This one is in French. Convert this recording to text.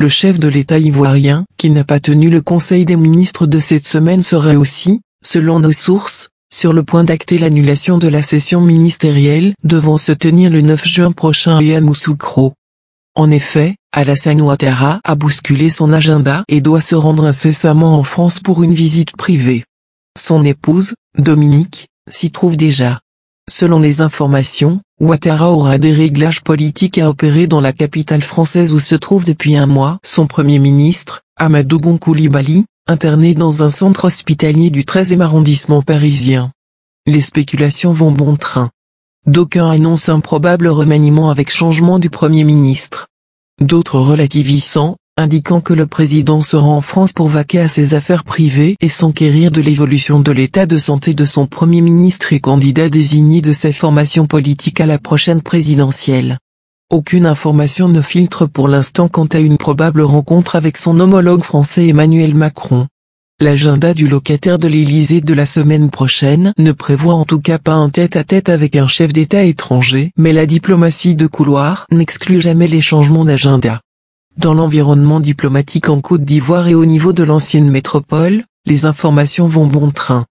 Le chef de l'État ivoirien, qui n'a pas tenu le Conseil des ministres de cette semaine serait aussi, selon nos sources, sur le point d'acter l'annulation de la session ministérielle devant se tenir le 9 juin prochain à Yamoussoukro. En effet, Alassane Ouattara a bousculé son agenda et doit se rendre incessamment en France pour une visite privée. Son épouse, Dominique, s'y trouve déjà. Selon les informations, Ouattara aura des réglages politiques à opérer dans la capitale française où se trouve depuis un mois son premier ministre, Amadou Gonkoulibaly, interné dans un centre hospitalier du 13e arrondissement parisien. Les spéculations vont bon train. D'aucuns annoncent un probable remaniement avec changement du Premier ministre. D'autres relativisent indiquant que le président sera en France pour vaquer à ses affaires privées et s'enquérir de l'évolution de l'état de santé de son Premier ministre et candidat désigné de sa formation politique à la prochaine présidentielle. Aucune information ne filtre pour l'instant quant à une probable rencontre avec son homologue français Emmanuel Macron. L'agenda du locataire de l'Élysée de la semaine prochaine ne prévoit en tout cas pas un tête à -tête avec un chef d'État étranger, mais la diplomatie de couloir n'exclut jamais les changements d'agenda. Dans l'environnement diplomatique en Côte d'Ivoire et au niveau de l'ancienne métropole, les informations vont bon train.